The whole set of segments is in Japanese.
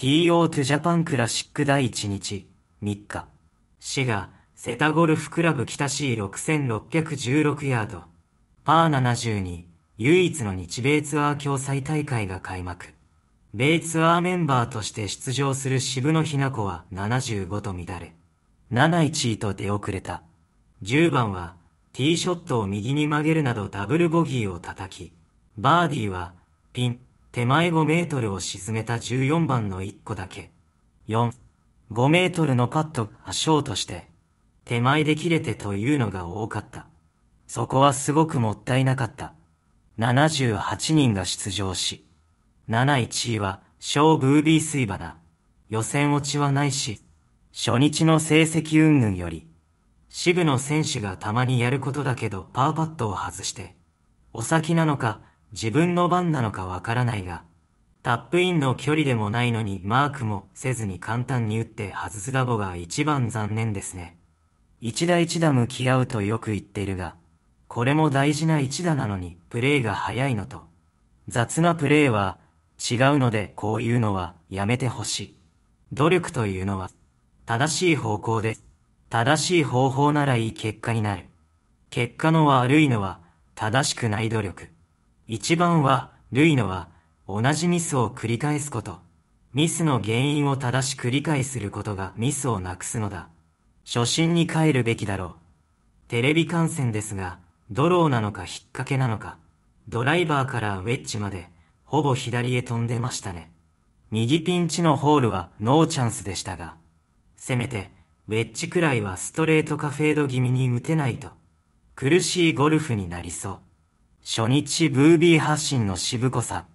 t o Japan c l クラシック第1日、3日。滋賀、セタゴルフクラブ北 C6616 ヤード。パー72、唯一の日米ツアー共催大会が開幕。米ツアーメンバーとして出場する渋野日向子は75と乱れ。71位と出遅れた。10番は、ティーショットを右に曲げるなどダブルボギーを叩き、バーディーは、ピン、手前5メートルを沈めた14番の1個だけ。4、5メートルのパットがショートして、手前で切れてというのが多かった。そこはすごくもったいなかった。78人が出場し、7 1位は小ブービー水場だ。予選落ちはないし、初日の成績云々より、支部の選手がたまにやることだけどパーパットを外して、お先なのか自分の番なのかわからないが、タップインの距離でもないのにマークもせずに簡単に打って外すラボが一番残念ですね。一打一打向き合うとよく言っているが、これも大事な一打なのにプレーが早いのと、雑なプレーは違うのでこういうのはやめてほしい。努力というのは正しい方向で、正しい方法ならいい結果になる。結果の悪いのは正しくない努力。一番は、ルイノは、同じミスを繰り返すこと。ミスの原因を正しく理解することがミスをなくすのだ。初心に帰るべきだろう。テレビ観戦ですが、ドローなのか引っ掛けなのか。ドライバーからウェッジまで、ほぼ左へ飛んでましたね。右ピンチのホールはノーチャンスでしたが、せめて、ウェッジくらいはストレートかフェード気味に打てないと、苦しいゴルフになりそう。初日ブービー発信の渋こさ。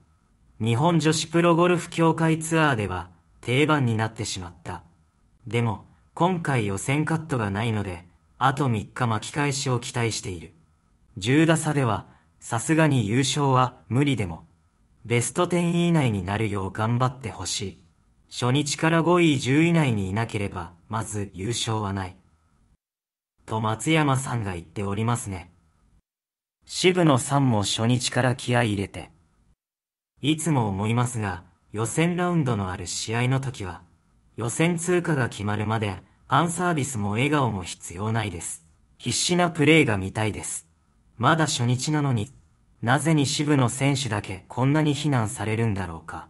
日本女子プロゴルフ協会ツアーでは定番になってしまった。でも、今回予選カットがないので、あと3日巻き返しを期待している。10打差では、さすがに優勝は無理でも、ベスト10以内になるよう頑張ってほしい。初日から5位10位以内にいなければ、まず優勝はない。と松山さんが言っておりますね。渋野さんも初日から気合入れて。いつも思いますが、予選ラウンドのある試合の時は、予選通過が決まるまで、アンサービスも笑顔も必要ないです。必死なプレーが見たいです。まだ初日なのに、なぜに渋野選手だけこんなに非難されるんだろうか。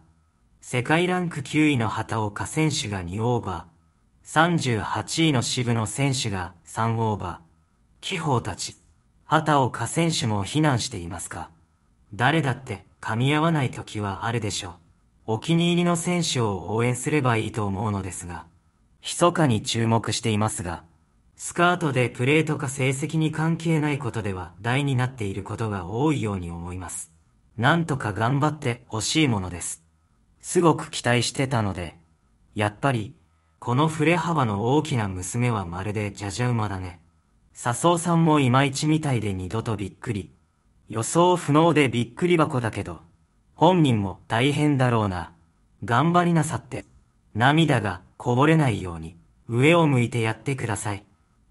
世界ランク9位の畑岡選手が2オーバー、38位の渋野選手が3オーバー、気泡たち。畑岡選手も非難していますか誰だって噛み合わない時はあるでしょう。お気に入りの選手を応援すればいいと思うのですが、密かに注目していますが、スカートでプレーとか成績に関係ないことでは大になっていることが多いように思います。なんとか頑張ってほしいものです。すごく期待してたので、やっぱり、この振れ幅の大きな娘はまるでじゃじゃ馬だね。笹生さんもいまいちみたいで二度とびっくり。予想不能でびっくり箱だけど、本人も大変だろうな。頑張りなさって。涙がこぼれないように、上を向いてやってください。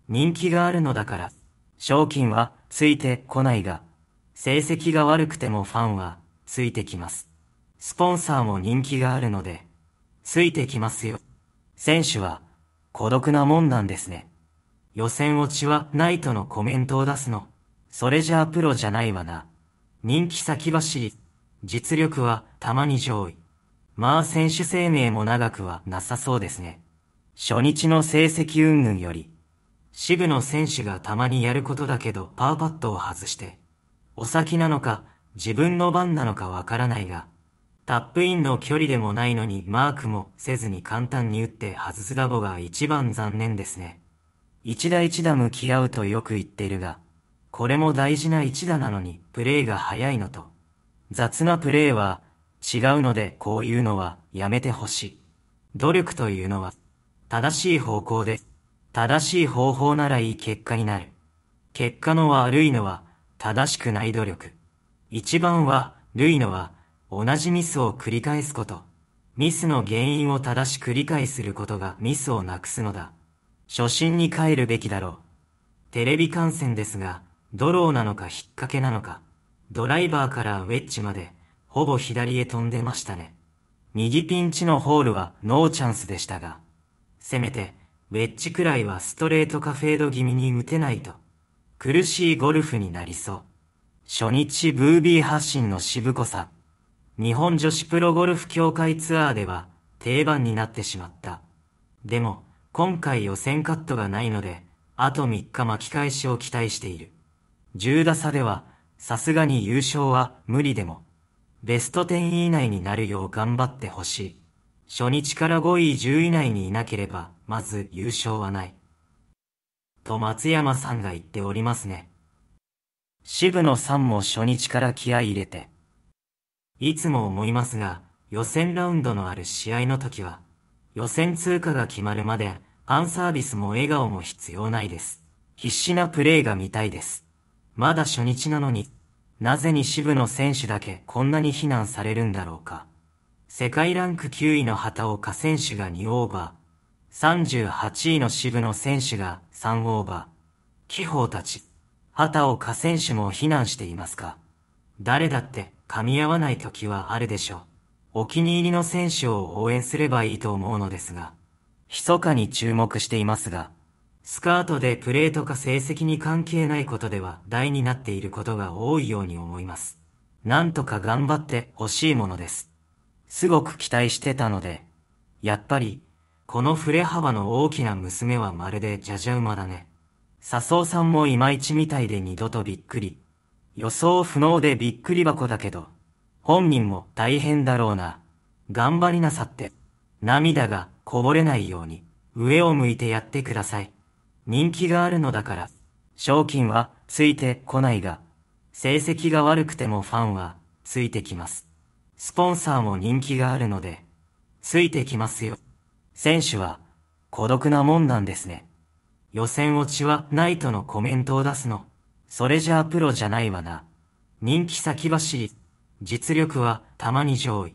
人気があるのだから、賞金はついてこないが、成績が悪くてもファンはついてきます。スポンサーも人気があるので、ついてきますよ。選手は孤独なもんなんですね。予選落ちはないとのコメントを出すの。それじゃあプロじゃないわな。人気先走り。実力はたまに上位。まあ選手生命も長くはなさそうですね。初日の成績云々より、支部の選手がたまにやることだけどパーパットを外して、お先なのか自分の番なのかわからないが、タップインの距離でもないのにマークもせずに簡単に打って外すラボが一番残念ですね。一打一打向き合うとよく言っているが、これも大事な一打なのにプレーが早いのと、雑なプレーは違うのでこういうのはやめてほしい。努力というのは正しい方向で、正しい方法ならいい結果になる。結果の悪いのは正しくない努力。一番は、いのは、同じミスを繰り返すこと。ミスの原因を正しく理解することがミスをなくすのだ。初心に帰るべきだろう。テレビ観戦ですが、ドローなのか引っ掛けなのか、ドライバーからウェッジまで、ほぼ左へ飛んでましたね。右ピンチのホールはノーチャンスでしたが、せめて、ウェッジくらいはストレートかフェード気味に打てないと、苦しいゴルフになりそう。初日ブービー発信の渋子さん。日本女子プロゴルフ協会ツアーでは定番になってしまった。でも、今回予選カットがないので、あと3日巻き返しを期待している。10打差では、さすがに優勝は無理でも、ベスト10以内になるよう頑張ってほしい。初日から5位10位以内にいなければ、まず優勝はない。と松山さんが言っておりますね。渋野さんも初日から気合入れて。いつも思いますが、予選ラウンドのある試合の時は、予選通過が決まるまで、ファンサービスも笑顔も必要ないです。必死なプレーが見たいです。まだ初日なのに、なぜに支部の選手だけこんなに非難されるんだろうか。世界ランク9位の畑岡選手が2オーバー、38位の支部の選手が3オーバー。気泡たち、畑岡選手も非難していますか。誰だって噛み合わない時はあるでしょう。お気に入りの選手を応援すればいいと思うのですが、密かに注目していますが、スカートでプレーとか成績に関係ないことでは大になっていることが多いように思います。なんとか頑張ってほしいものです。すごく期待してたので、やっぱり、この振れ幅の大きな娘はまるでじゃじゃ馬だね。笹生さんもいまいちみたいで二度とびっくり。予想不能でびっくり箱だけど、本人も大変だろうな。頑張りなさって。涙がこぼれないように、上を向いてやってください。人気があるのだから。賞金はついてこないが、成績が悪くてもファンはついてきます。スポンサーも人気があるので、ついてきますよ。選手は孤独なもんなんですね。予選落ちはないとのコメントを出すの。それじゃあプロじゃないわな。人気先走り。実力はたまに上位。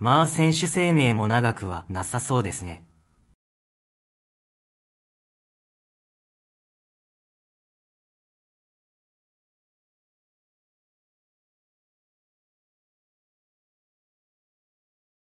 まあ選手生命も長くはなさそうですね。